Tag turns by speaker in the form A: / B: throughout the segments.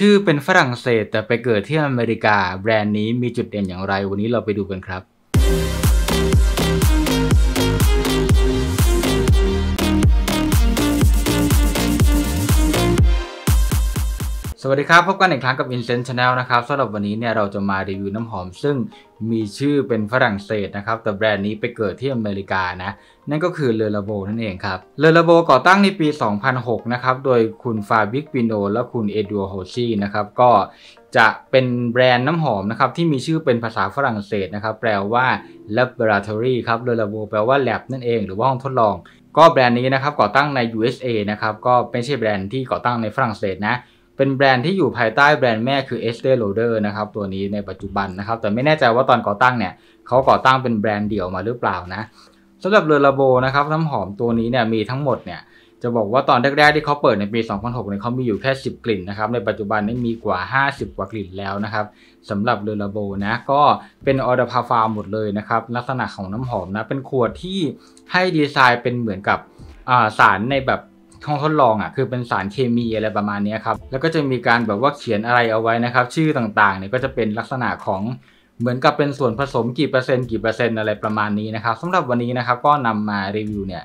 A: ชื่อเป็นฝรั่งเศสแต่ไปเกิดที่อเมริกา แบรนด์นี้มีจุดเด่นอย่างไรวันนี้เราไปดูกันครับวัสดีครับ พบกันอีกครั้งกับ Incense Channel นะครับสำหรับวันนี้เนี่ยเราจะมารีวิวน้ำหอม ซึ่งมีชื่อเป็นฝรั่งเศสนะครับ แต่แบรนด์นี้ไปเกิดที่อเมริกานะ นั่นก็คือเลอร์โบนั่นเองครับเลอร์โบก่อตั้งในปี 2006 นะครับ โดยคุณฟาบิกปิโนและคุณเอดัวโฮซีนะครับก็จะเป็นแบรนด์น้ำหอมนะครับที่มีชื่อเป็นภาษาฝรั่งเศสนะครับแปลว่า laboratory ครับเลอร์โบแปลว่า lab นั่นเองหรือว่าห้องทดลองก็แบรนด์นี้นะครับก่อตั้งใน USA นะครับก็ไม่ใช่แบรนด์ที่ก่อตั้งในฝรั่งเศสนะเป็นแบรนด์ที่อยู่ภายใต้แบรนด์แม่คือ Estee Lauder นะครับตัวนี้ในปัจจุบันนะครับแต่ไม่แน่ใจว่าตอนก่อตั้งเนี่ยเขาก่อตั้งเป็นแบรนด์เดี่ยวมาหรือเปล่านะสำหรับเลอลาโบนะครับน้ำหอมตัวนี้เนี่ยมีทั้งหมดเนี่ยจะบอกว่าตอนแรกๆ ที่เขาเปิดในปี 2006เนี่ยเขามีอยู่แค่ 10 กลิ่นนะครับ ในปัจจุบันนี้มีกว่า 50กว่ากลิ่นแล้วนะครับสำหรับเลอลาโบนะก็เป็นออเดอร์พาฟาหมดเลยนะครับลักษณะของน้ำหอมนะเป็นขวดที่ให้ดีไซน์เป็นเหมือนกับสารในแบบห้องทดลองอ่ะคือเป็นสารเคมีอะไรประมาณนี้ครับแล้วก็จะมีการแบบว่าเขียนอะไรเอาไว้นะครับ ชื่อต่างๆเนี่ยก็จะเป็นลักษณะของเหมือนกับเป็นส่วนผสมกี่เปอร์เซ็นต์กี่เปอร์เซ็นต์อะไรประมาณนี้นะครับสำหรับวันนี้นะครับ ก็นำมารีวิวเนี่ย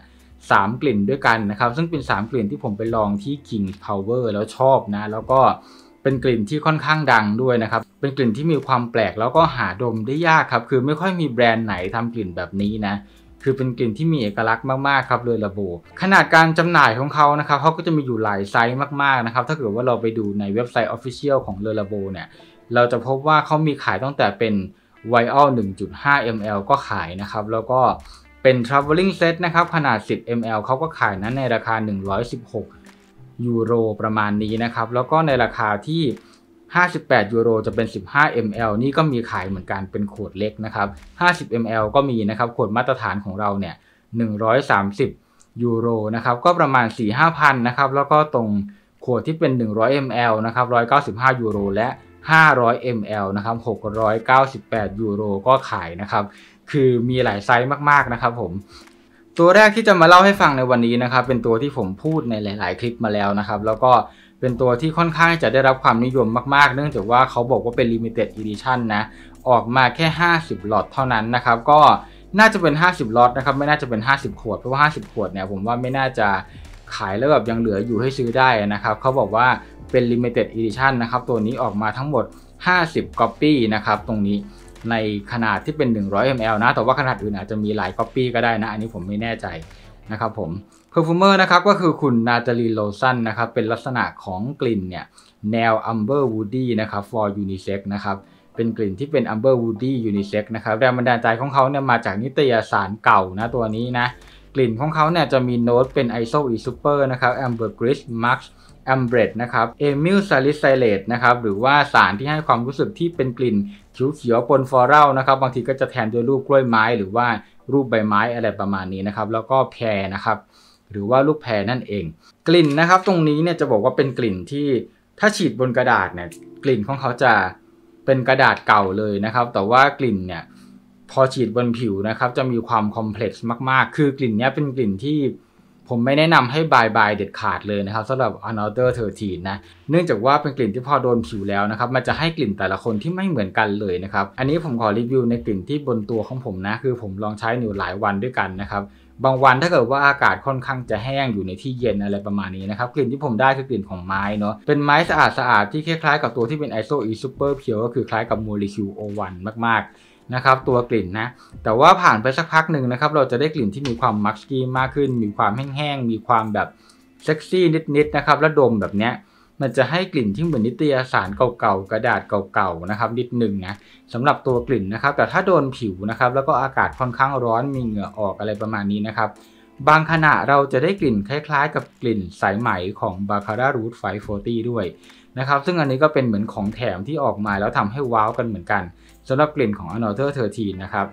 A: สามกลิ่นด้วยกันนะครับซึ่งเป็น3กลิ่นที่ผมไปลองที่ King Power แล้วชอบนะ แล้วก็เป็นกลิ่นที่ค่อนข้างดังด้วยนะครับ เป็นกลิ่นที่มีความแปลกแล้วก็หาดมได้ยากครับ คือไม่ค่อยมีแบรนด์ไหนทำกลิ่นแบบนี้นะคือเป็นกลิ่นที่มีเอกลักษณ์มากๆครับเลยระโบขนาดการจำหน่ายของเขานะครับเขาก็จะมีอยู่หลายไซส์มากๆนะครับถ้าเกิดว่าเราไปดูในเว็บไซต์ Official ของเลอระโบเนี่ย เราจะพบว่าเขามีขายตั้งแต่เป็นไวอัล1.5 ml ก็ขายนะครับ แล้วก็เป็น traveling set นะครับขนาด 10 ml เขาก็ขายนั้นในราคา 116ยูโรประมาณนี้นะครับ แล้วก็ในราคาที่58 ยูโรจะเป็น 15 ml นี่ก็มีขายเหมือนกันเป็นขวดเล็กนะครับ 50 ml ก็มีนะครับ ขวดมาตรฐานของเราเนี่ย 130 ยูโรนะครับ ก็ประมาณ 4-5พันนะครับ แล้วก็ตรงขวดที่เป็น 100 ml นะครับ 195 ยูโรและ 500 ml นะครับ 698 ยูโรก็ขายนะครับ คือมีหลายไซส์มากๆนะครับผม ตัวแรกที่จะมาเล่าให้ฟังในวันนี้นะครับ เป็นตัวที่ผมพูดในหลายๆ คลิปมาแล้วนะครับ แล้วก็เป็นตัวที่ค่อนข้างจะได้รับความนิยมมาก ๆเนื่องจากว่าเขาบอกว่าเป็น Limited Edition นะออกมาแค่ 50หลอดเท่านั้นนะครับก็น่าจะเป็น50ลอดนะครับไม่น่าจะเป็น 50ขวดเพราะว่า50ขวดเนี่ยผมว่าไม่น่าจะขายแล้วแบบยังเหลืออยู่ให้ซื้อได้นะครับเขาบอกว่าเป็น Limited Edition นะครับตัวนี้ออกมาทั้งหมด 50 Copy นะครับตรงนี้ในขนาดที่เป็น 100 ml นะแต่ว่าขนาดอื่นอาจจะมีหลาย Copy ก็ได้นะ อันนี้ผมไม่แน่ใจนะครับผมเพอร์ฟูเมอร์นะครับก็คือคุณนาตาลีโลซันนะครับเป็นลักษณะของกลิ่นเนี่ยแนวอัมเบอร์วูดี้นะครับ for unisex นะครับเป็นกลิ่นที่เป็นอัมเบอร์วูดี้ยูนิเซ็กนะครับแรงบันดาลใจของเขาเนี่ยมาจากนิตยสารเก่านะตัวนี้นะกลิ่นของเขาเนี่ยจะมีโน้ตเป็นไอโซอีซูเปอร์นะครับแอมเบอร์กริชมาร์ชแอมเบรดนะครับเอมิลซาลิไซเลตนะครับหรือว่าสารที่ให้ความรู้สึกที่เป็นกลิ่นเขียวๆปนฟอเรลนะครับบางทีก็จะแทนด้วยรูปกล้วยไม้หรือว่ารูปใบไม้อะไรประมาณนี้นะครับ แล้วก็แพรนะครับ หรือว่าลูกแพรนั่นเอง กลิ่นนะครับตรงนี้เนี่ยจะบอกว่าเป็นกลิ่นที่ถ้าฉีดบนกระดาษเนี่ยกลิ่นของเขาจะเป็นกระดาษเก่าเลยนะครับ แต่ว่ากลิ่นเนี่ยพอฉีดบนผิวนะครับ จะมีความคอมเพล็กซ์มากๆ คือกลิ่นนี้เป็นกลิ่นที่ผมไม่แนะนำให้บายบายเด็ดขาดเลยนะครับสำหรับ Another 13นะเนื่องจากว่าเป็นกลิ่นที่พอโดนผิวแล้วนะครับมันจะให้กลิ่นแต่ละคนที่ไม่เหมือนกันเลยนะครับ อันนี้ผมขอรีวิวในกลิ่นที่บนตัวของผมนะคือผมลองใช้อยู่หลายวันด้วยกันนะครับ บางวันถ้าเกิดว่าอากาศค่อนข้างจะแห้งอยู่ในที่เย็นอะไรประมาณนี้นะครับ กลิ่นที่ผมได้คือกลิ่นของไม้เนาะเป็นไม้สะอาดสะอาดที่คล้ายๆกับตัวที่เป็น ISO e super pure ก็คือคล้ายกับโม e c u l e O1 มากๆนะครับตัวกลิ่นนะแต่ว่าผ่านไปสักพักหนึ่งนะครับเราจะได้กลิ่นที่มีความมัสกี้มากขึ้น มีความแห้งๆมีความแบบเซ็กซี่ นิดๆนะครับและดมแบบเนี้ยมันจะให้กลิ่นที่เหมือนนิตยสารเก่าๆ กระดาษเก่าๆนะครับนิดหนึ่งนะสำหรับตัวกลิ่นนะครับแต่ถ้าโดนผิวนะครับแล้วก็อากาศค่อนข้างร้อนมีเหงื่อออกอะไรประมาณนี้นะครับบางขณะเราจะได้กลิ่นคล้ายๆ กับกลิ่นสายไหมของบาคาร่ารูทไฟโฟตี้ด้วยนะครับซึ่งอันนี้ก็เป็นเหมือนของแถมที่ออกมาแล้วทำให้ว้าวกันเหมือนกันสำหรับกลิ่นของ Another 13นะครับ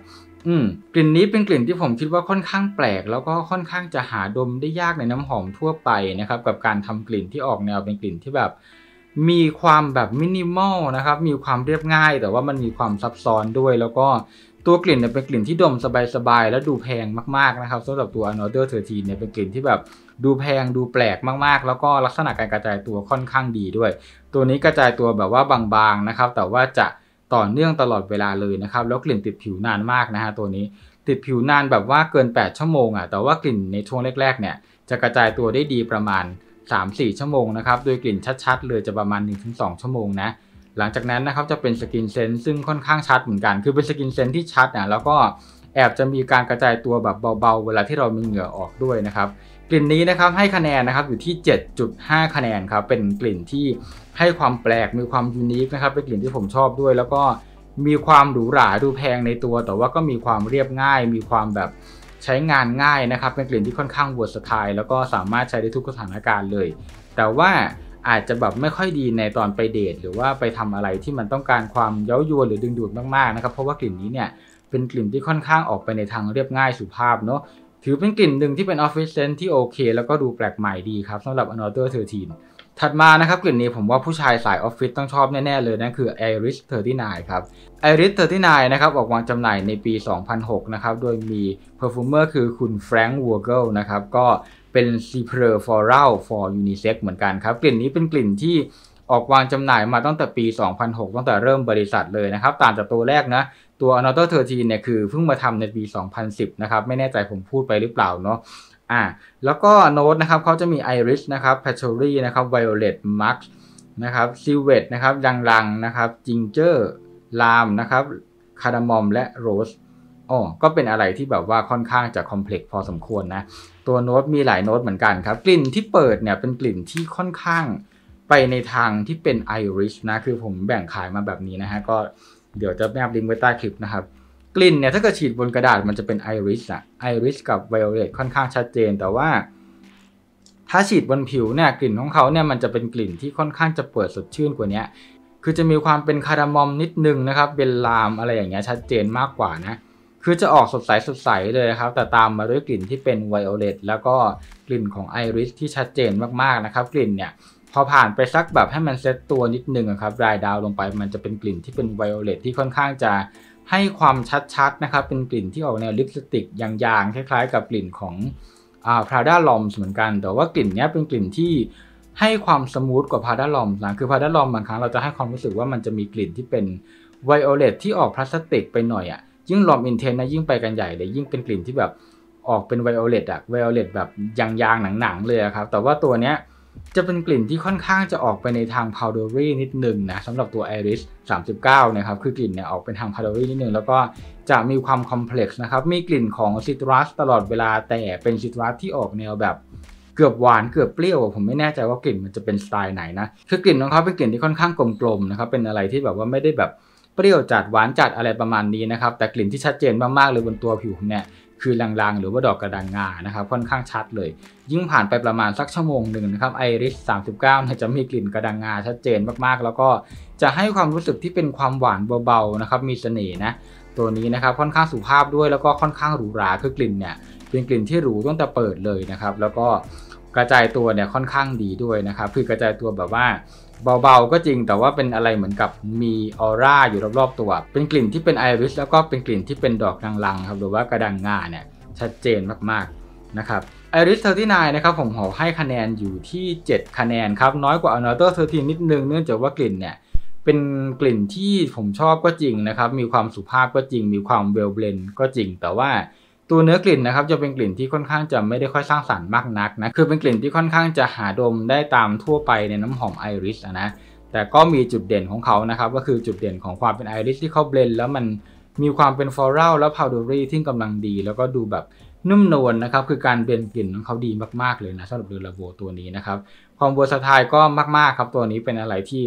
A: อืม กลิ่นนี้เป็นกลิ่นที่ผมคิดว่าค่อนข้างแปลก แล้วก็ค่อนข้างจะหาดมได้ยากในน้ำหอมทั่วไปนะครับกับการทำกลิ่นที่ออกแนวเป็นกลิ่นที่แบบ มีความแบบมินิมอลนะครับ มีความเรียบง่าย แต่ว่ามันมีความซับซ้อนด้วย แล้วก็ตัวกลิ่นเนี่ยเป็นกลิ่นที่ดมสบายๆแล้วดูแพงมากๆนะครับสำหรับตัว Another 13เนี่ยเป็นกลิ่นที่แบบดูแพงดูแปลกมากๆ แล้วก็ลักษณะการกระจายตัวค่อนข้างดีด้วย ตัวนี้กระจายตัวแบบว่าบางๆนะครับ แต่ว่าจะต่อเนื่องตลอดเวลาเลยนะครับ แล้วกลิ่นติดผิวนานมากนะฮะตัวนี้ติดผิวนานแบบว่าเกิน 8 ชั่วโมงอะ่ะแต่ว่ากลิ่นในช่วงแรกๆเนี่ยจะกระจายตัวได้ดีประมาณ 3-4 ชั่วโมงนะครับโดยกลิ่นชัด ๆ เลยจะประมาณ1-2 ชั่วโมงนะหลังจากนั้นนะครับจะเป็นสกินเซนซึ่งค่อนข้างชัดเหมือนกัน คือเป็นสกินเซนที่ชัดอ่ะแล้วก็แอบจะมีการกระจายตัวแบบเบาๆเวลาที่เรามีเหงื่อออกด้วยนะครับกลิ่นนี้นะครับให้คะแนนนะครับอยู่ที่ 7.5 คะแนนครับเป็นกลิ่นที่ให้ความแปลกมีความยูนิคนะครับเป็นกลิ่นที่ผมชอบด้วย แล้วก็มีความหรูหราดูแพงในตัว แต่ว่าก็มีความเรียบง่าย มีความแบบใช้งานง่ายนะครับเป็นกลิ่นที่ค่อนข้างวชสไตล์แล้วก็สามารถใช้ได้ทุกสถานการณ์เลย แต่ว่าอาจจะแบบไม่ค่อยดีในตอนไปเดทหรือว่าไปทำอะไรที่มันต้องการความเย้ายวนหรือดึงดูดมากๆนะครับเพราะว่ากลิ่นนี้เนี่ยเป็นกลิ่นที่ค่อนข้างออกไปในทางเรียบง่ายสุภาพเนาะถือเป็นกลิ่นหนึ่งที่เป็นออฟฟิศเซนที่โอเค แล้วก็ดูแปลกใหม่ดีครับสำหรับออนเ์เทอร์ทีนถัดมานะครับกลิ่นนี้ผมว่าผู้ชายสายออฟฟิศต้องชอบแน่ๆเลยนั่นคือ Iris 39ครับ Iris 39นะครับออกวางจำหน่ายในปี 2006 นะครับโดยมี p e r f ม m e r คือคุณแฟรงค์วอร์เกิลนะครับก็เป็น c e p r e f o r a l for unisex เหมือนกันครับ กลิ่นนี้เป็นกลิ่นที่ออกวางจำหน่ายมาตั้งแต่ปี 2006 ตั้งแต่เริ่มบริษัทเลยนะครับต่างจากตัวแรกนะตัว Another 13เนี่ยคือเพิ่งมาทำในปี 2010 นะครับไม่แน่ใจผมพูดไปหรือเปล่าเนาะ่าแล้วก็โน้ตนะครับเขาจะมี Iris นะครับ p a t o r y นะครับ Violet Max นะครับ Silvet นะครับดังรังนะครับ Ginger ลามนะครับคาร์ดามอมและโรสอ๋อก็เป็นอะไรที่แบบว่าค่อนข้างจะคอมเพล็กซ์พอสมควรนะ ตัวโน้ตมีหลายโน้ตเหมือนกันครับ กลิ่นที่เปิดเนี่ยเป็นกลิ่นที่ค่อนข้างไปในทางที่เป็นไอริชนะคือผมแบ่งขายมาแบบนี้นะฮะก็เดี๋ยวจะแนบลิงก์ไว้ใต้คลิปนะครับลิ่นเนี่ยถ้าเกิดฉีดบนกระดาษมันจะเป็นไอริสอะไอริสกับไวโอเลตค่อนข้างชัดเจน แต่ว่า ถ้าฉีดบนผิวเนี่ยกลิ่นของเขาเนี่ยมันจะเป็นกลิ่นที่ค่อนข้างจะเปิดสดชื่นกว่านี้คือจะมีความเป็นคารามอมนิดนึงนะครับเป็นลามอะไรอย่างเงี้ยชัดเจนมากกว่านะคือจะออกสดใสสดใสเลยครับแต่ตามมาด้วยกลิ่นที่เป็นไวโอเลตแล้วก็กลิ่นของไอริสที่ชัดเจนมากๆนะครับ กลิ่นเนี่ยพอผ่านไปสักแบบให้มันเซตตัวนิดนึงครับรายดาวลงไป มันจะเป็นกลิ่นที่เป็นไวโอเลตที่ค่อนข้างจะให้ความชัดๆนะครับเป็นกลิ่นที่ออกแนวลิปสติกยางๆคล้ายๆ กับกลิ่นของพราด้าลอมเหมือนกัน แต่ว่ากลิ่นนี้เป็นกลิ่นที่ให้ความสมูทกว่าพาด้าลอมนะคือพาด้าลอมบางครั้งเราจะให้ความรู้สึกว่ามันจะมีกลิ่นที่เป็นไวโอเลตที่ออกพลาสติกไปหน่อยอะ่ะยิ่งลอมอินเทนนะยิ่งไปกันใหญ่เลยยิ่งเป็นกลิ่นที่แบบออกเป็นไวโอเลตอะไวโอเลตแบบยางๆหนังๆ เลยครับแต่ว่าตัวเนี้ยจะเป็นกลิ่นที่ค่อนข้างจะออกไปในทางพาวเดอรี่นิดนึงนะสำหรับตัว Iris 39นะครับคือกลิ่นเนี่ยออกเป็นทางพาวเดอรี่นิดนึงแล้วก็จะมีความคอมเพล็กซ์นะครับมีกลิ่นของซิตรัส ตลอดเวลาแต่เป็นซิตรัสที่ออกแนวแบบเกือบหวานเกือบเปรี้ยว ผมไม่แน่ใจว่ากลิ่นมันจะเป็นสไตล์ไหน นะคือกลิ่นของเขาเป็นกลิ่นที่ค่อนข้างกลมๆนะครับเป็นอะไรที่แบบว่าไม่ได้แบบเปรี้ยวจัดหวานจัดอะไรประมาณนี้นะครับแต่กลิ่นที่ชัดเจนมากๆเลยบนตัวผิวเนี่ยคือลางๆ หรือว่าดอกกระดังงานะครับ ค่อนข้างชัดเลย ยิ่งผ่านไปประมาณสักชั่วโมงหนึ่งนะครับไอริส39เนี่ยจะมีกลิ่นกระดังงาชัดเจนมากๆ แล้วก็จะให้ความรู้สึกที่เป็นความหวานเบาๆนะครับมีเสน่ห์นะตัวนี้นะครับค่อนข้างสุภาพด้วยแล้วก็ค่อนข้างหรูหราคือกลิ่นเนี่ยเป็นกลิ่นที่หรูตั้งแต่เปิดเลยนะครับ แล้วก็กระจายตัวเนี่ยค่อนข้างดีด้วยนะครับ คือกระจายตัวแบบว่าเบาๆก็จริง แต่ว่าเป็นอะไรเหมือนกับมีออร่าอยู่รอบๆตัว เป็นกลิ่นที่เป็นไอริสแล้วก็เป็นกลิ่นที่เป็นดอกลังๆครับหรือว่ากระดังงาเนี่ยชัดเจนมากๆนะครับไอริสเทอร์ที่นนะครับผมขอให้คะแนนอยู่ที่ 7 คะแนนครับน้อยกว่าอนาเตอร์เทอร์ทีนิดนึง เนื่องจากว่ากลิ่นเนี่ยเป็นกลิ่นที่ผมชอบก็จริงนะครับ มีความสุภาพก็จริง มีความเวลเบลนก็จริง แต่ว่าตัวเนื้อกลิ่นนะครับจะเป็นกลิ่นที่ค่อนข้างจะไม่ได้ค่อยสร้างสรรค์มากนักนะคือเป็นกลิ่นที่ค่อนข้างจะหาดมได้ตามทั่วไปในน้ำหอมไอริสนะแต่ก็มีจุดเด่นของเขานะครับก็คือจุดเด่นของความเป็นไอริสที่เขาเบลนแล้วมันมีความเป็นฟลอรัลและพาวเดอรี่ที่กำลังดี แล้วก็ดูแบบนุ่มนวลนนะครับคือการเบลนกลิ่นของเขาดีมากๆเลยนะสำหรับเดลาโวตัวนี้นะครับความเวอร์สไตล์ก็มากๆครับตัวนี้เป็นอะไรที่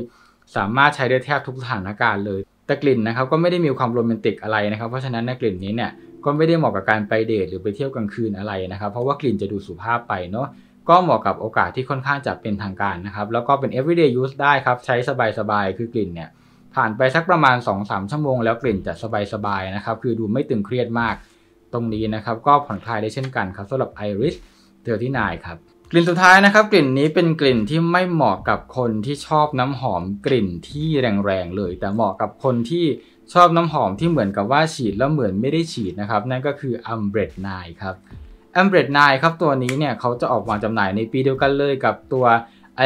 A: สามารถใช้ได้แทบทุกสถานการณ์เลยแต่กลิ่นนะครับก็ไม่ได้มีความโรแมนติกอะไรนะครับเพราะฉะนั้นในกลิ่นนี้เนี่ยก็ไม่ได้เหมาะกับการไปเดทหรือไปเที่ยวกลางคืนอะไรนะครับ เพราะว่ากลิ่นจะดูสุภาพไปเนาะก็เหมาะกับโอกาสที่ค่อนข้างจะเป็นทางการนะครับแล้วก็เป็น everyday use ได้ครับใช้สบายๆคือกลิ่นเนี่ย ผ่านไปสักประมาณ2-3ชั่วโมงแล้วกลิ่นจะสบายๆนะครับคือดูไม่ตึงเครียดมากตรงนี้นะครับ ก็ผ่อนคลายได้เช่นกันครับสำหรับ Iris เดือที่นายครับกลิ่นสุดท้ายนะครับกลิ่นนี้เป็นกลิ่นที่ไม่เหมาะกับคนที่ชอบน้ำหอมกลิ่นที่แรงๆเลย แต่เหมาะกับคนที่ชอบน้ำหอมที่เหมือนกับว่าฉีดแล้วเหมือนไม่ได้ฉีดนะครับ นั่นก็คืออัมเบรดไนครับอัมเบรดไนครับตัวนี้เนี่ยเขาจะออกวางจำหน่ายในปีเดียวกันเลยกับตัว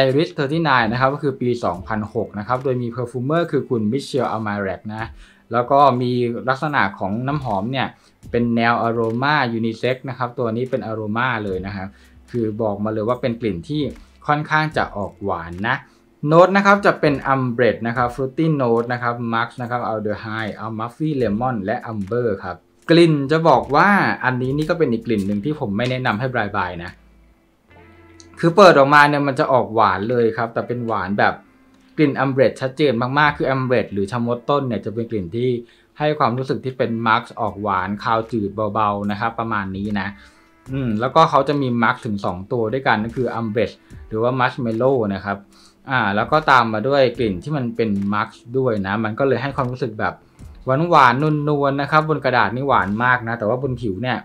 A: Iris 39 นะครับก็คือปี 2006 นะครับ โดยมีเพอร์ฟูเมอร์คือคุณมิเชลอัลมาเรกนะแล้วก็มีลักษณะของน้ำหอมเนี่ย เป็นแนวอารมายูนิเซ็กนะครับ ตัวนี้เป็นอารมาเลยนะครับคือบอกมาเลยว่าเป็นกลิ่นที่ค่อนข้างจะออกหวานนะโน้ตนะครับจะเป็นอัมเบรดนะครับฟรุตตี้โน้ตนะครับมักนะครับอัลเดอร์ไฮอัลมัฟฟี่เลมอนและอัมเบอร์ครับกลิ่นจะบอกว่าอันนี้นี่ก็เป็นอีกกลิ่นหนึ่งที่ผมไม่แนะนำให้บายบายนะคือเปิดออกมาเนี่ยมันจะออกหวานเลยครับ แต่เป็นหวานแบบกลิ่นอัมเบรดชัดเจนมากๆคืออัมเบรดหรือชามดต้นเนี่ยจะเป็นกลิ่นที่ให้ความรู้สึกที่เป็นมาร์กออกหวานคาวจืดเบาๆนะครับประมาณนี้นะ อืม แล้วก็เขาจะมีมาร์กถึง 2 ตัวด้วยกันก็คืออัมเบรดหรือว่ามัชเมลโล่นะครับอ่าแล้วก็ตามมาด้วยกลิ่นที่มันเป็นมาร์ชด้วยนะมันก็เลยให้ความรู้สึกแบบหวานหวานนุ่นวลนะครับบนกระดาษนี่หวานมากนะแต่ว่าบนผิวเนี่ย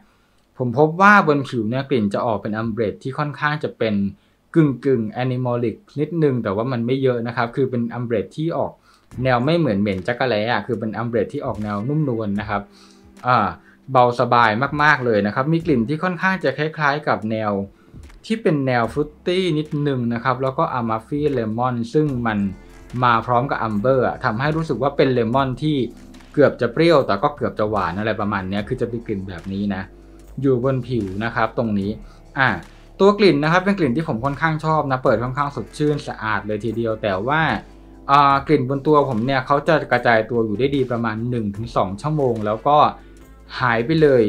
A: ผมพบว่าบนผิวเนี่ยกลิ่นจะออกเป็นอัมเบรดที่ค่อนข้างจะเป็นกึ่งกึ่งแอนิมอลิกนิดนึง แต่ว่ามันไม่เยอะนะครับคือเป็นอัมเบรดที่ออกแนวไม่เหมือนเหม็นจักระแลอ่ะคือเป็นอัมเบรดที่ออกแนวนุ่มนวลนะครับอ่าเบาสบายมากๆเลยนะครับมีกลิ่นที่ค่อนข้างจะคล้ายๆ กับแนวที่เป็นแนวฟรุตตี้นิดหนึ่งนะครับแล้วก็อามาฟี่เลมอนซึ่งมันมาพร้อมกับอัมเบอร์ทำให้รู้สึกว่าเป็นเลมอนที่เกือบจะเปรี้ยวแต่ก็เกือบจะหวานอะไรประมาณนี้คือจะมีกลิ่นแบบนี้นะอยู่บนผิวนะครับตรงนี้อ่าตัวกลิ่นนะครับเป็นกลิ่นที่ผมค่อนข้างชอบนะเปิดค่อนข้างสดชื่นสะอาดเลยทีเดียวแต่ว่ากลิ่นบนตัวผมเนี่ยเขาจะกระจายตัวอยู่ได้ดีประมาณ 1-2 ชั่วโมงแล้วก็หายไปเลย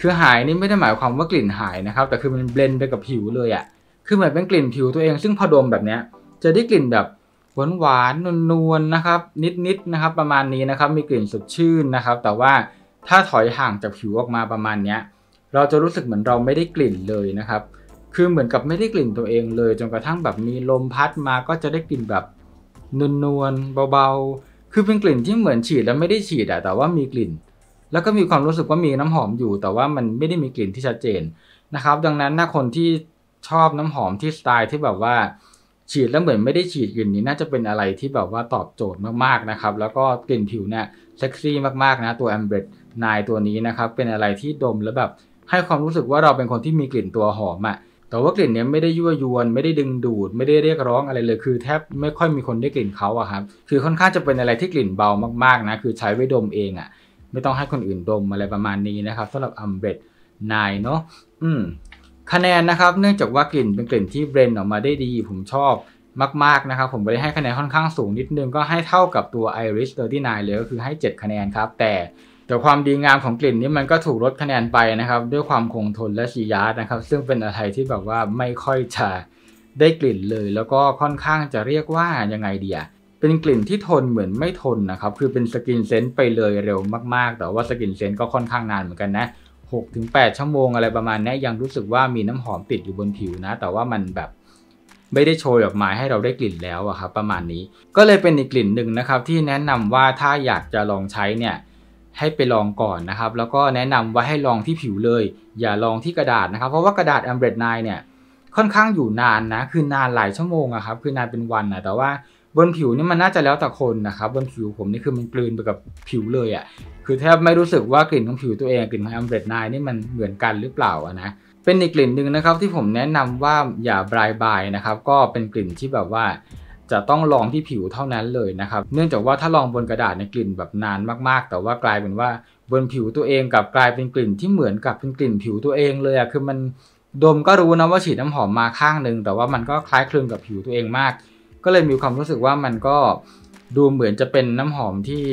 A: คือหายนี่ไม่ได้หมายความว่ากลิ่นหายนะครับแต่คือมันเบลนไปกับผิวเลยอะ่ะคือเหมือนเป็นกลิ่นผิวตัวเอง ซึ่งพอดมแบบเนี้ยจะได้กลิ่นแบบหวานหวานนวลๆนะครับนิดๆนะครับประมาณนี้นะครับมีกลิ่นสดชื่นนะครับแต่ว่าถ้าถอยห่างจากผิวออกมาประมาณเนี้ยเราจะรู้สึกเหมือนเราไม่ได้กลิ่นเลยนะครับคือเหมือนกับไม่ได้กลิ่นตัวเอง เลยจนกระทั่งแบบมีลมพัดมาก็จะได้กลิ่นแบบนวลๆเบาๆคือเป็นกลิ่นที่เหมือนฉีดแล้วไม่ได้ฉีดอะแต่ว่ามีกลิ่นแล้วก็มีความรู้สึกว่ามีน้ำหอมอยู่ แต่ว่ามันไม่ได้มีกลิ่นที่ชัดเจนนะครับ ดังนั้นถ้าคนที่ชอบน้ำหอมที่สไตล์ที่แบบว่า ฉีดแล้วเหมือนไม่ได้ฉีดกลิ่นนี้น่าจะเป็นอะไรที่แบบว่าตอบโจทย์มากๆนะครับ แล้วก็กลิ่นผิวเนี่ยเซ็กซี่มากๆนะตัวแอมเบรดนายตัวนี้นะครับเป็นอะไรที่ดมแล้วแบบให้ความรู้สึกว่าเราเป็นคนที่มีกลิ่นตัวหอมอะ่ะแต่ว่ากลิ่นเนี้ยไม่ได้ยั่วยวนไม่ได้ดึงดูด ไม่ได้เรียกร้องอะไรเลยคือแทบไม่ค่อยมีคนได้กลิ่นเขาอะครับคือค่อนข้างจะเป็นอะไรที่กลิ่นเบามากๆนะคือใช้ไว้ดมเองอะไม่ต้องให้คนอื่นดมอะไรประมาณนี้นะครับสำหรับอัมเบรดนายเนาะอืมคะแนนนะครับ เนื่องจากว่ากลิ่นเป็นกลิ่นที่เบรนออกมาได้ดี ผมชอบมากๆนะครับ ผมไปให้คะแนนค่อนข้างสูงนิดนึง ก็ให้เท่ากับตัว Irish 39เลย ก็คือให้ 7 คะแนนครับ แต่แต่ความดีงามของกลิ่นนี้มันก็ถูกลดคะแนนไปนะครับ ด้วยความคงทนและชียาร์นะครับ ซึ่งเป็นอะไรที่แบบว่าไม่ค่อยจะได้กลิ่นเลย แล้วก็ค่อนข้างจะเรียกว่ายังไงเดียเป็นกลิ่นที่ทนเหมือนไม่ทนนะครับ คือเป็นสกินเซนต์ไปเลยเร็วมาก ๆ แต่ว่าสกินเซนต์ก็ค่อนข้างนานเหมือนกันนะ 6-8ชั่วโมงอะไรประมาณนี้ยังรู้สึกว่ามีน้ำหอมติดอยู่บนผิวนะ แต่ว่ามันแบบไม่ได้โชยออกมาให้เราได้กลิ่นแล้วอะครับประมาณนี้ ก็เลยเป็นอีกกลิ่นหนึ่งนะครับ ที่แนะนำว่าถ้าอยากจะลองใช้เนี่ย ให้ไปลองก่อนนะครับ แล้วก็แนะนำว่าให้ลองที่ผิวเลย อย่าลองที่กระดาษนะครับ เพราะว่ากระดาษแอมเบรดไนเนี่ยค่อนข้างอยู่นานนะคือนานหลายชั่วโมงอะครับ คือนานเป็นวันนะแต่ว่าบนผิวนี่มันน่าจะแล้วแต่คนนะครับบนผิวผมนี่คือมันกลืนไปกับผิวเลยอะ่ะคือแทบไม่รู้สึกว่ากลิ่นของผิวตัวเองกลิ่นของออมเบรดนนี่มันเหมือนกันหรือเปล่านะเป็นอีกกลิ่นหนึ่งนะครับที่ผมแนะนำว่าอย่าบรายบายนะครับก็เป็นกลิ่นที่แบบว่าจะต้องลองที่ผิวเท่านั้นเลยนะครับเนื่องจากว่าถ้าลองบนกระดาษในกลิ่นแบบนานมากๆ แต่ว่ากลายเป็นว่าบนผิวตัวเองกับกลายเป็นกลิ่นที่เหมือนกับเป็นกลิ่นผิวตัวเองเลยอะคือมันดมก็รู้นะว่าฉีดน้ำหอมมาข้างหนึ่งแต่ว่ามันก็คล้ายคลึงกับผิวตัวเองมากก็เลยมีความรู้สึกว่ามันก็ดูเหมือนจะเป็นน้ำหอมที่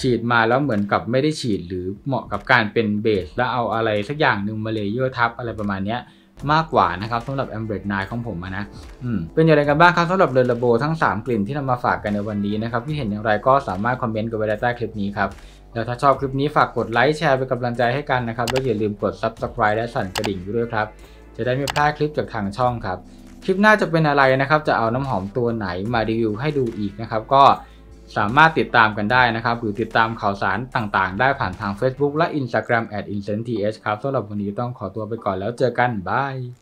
A: ฉีดมาแล้วเหมือนกับไม่ได้ฉีดหรือเหมาะกับการเป็นเบส แล้วเอาอะไรสักอย่างหนึ่งมาเลเยอร์ทับอะไรประมาณนี้มากกว่านะครับสำหรับ a m b r e ไ9ของผมนะอืมเป็นอย่างไรกันบ้างครับสำหรับเดลโบทั้ง 3 กลิ่นที่นำมาฝากกันในวันนี้นะครับที่เห็นอย่างไรก็สามารถคอมเมนต์กันไว้ใต้คลิปนี้ครับแล้วถ้าชอบคลิปนี้ฝากกดไลค์แชร์เป็นกำลังใจให้กันนะครับแล้วอย่าลืมกด Subscribe และสั่นกระดิ่งด้วยครับ จะได้ไม่พลาดคลิปจากทางช่องครับคลิปหน้าจะเป็นอะไรนะครับ จะเอาน้ำหอมตัวไหนมารีวิวให้ดูอีกนะครับ ก็สามารถติดตามกันได้นะครับ หรือติดตามข่าวสารต่างๆ ได้ผ่านทาง Facebook และ Instagram a i n c e n t h ครับสำหรับวันนี้ต้องขอตัวไปก่อนแล้วเจอกันบาย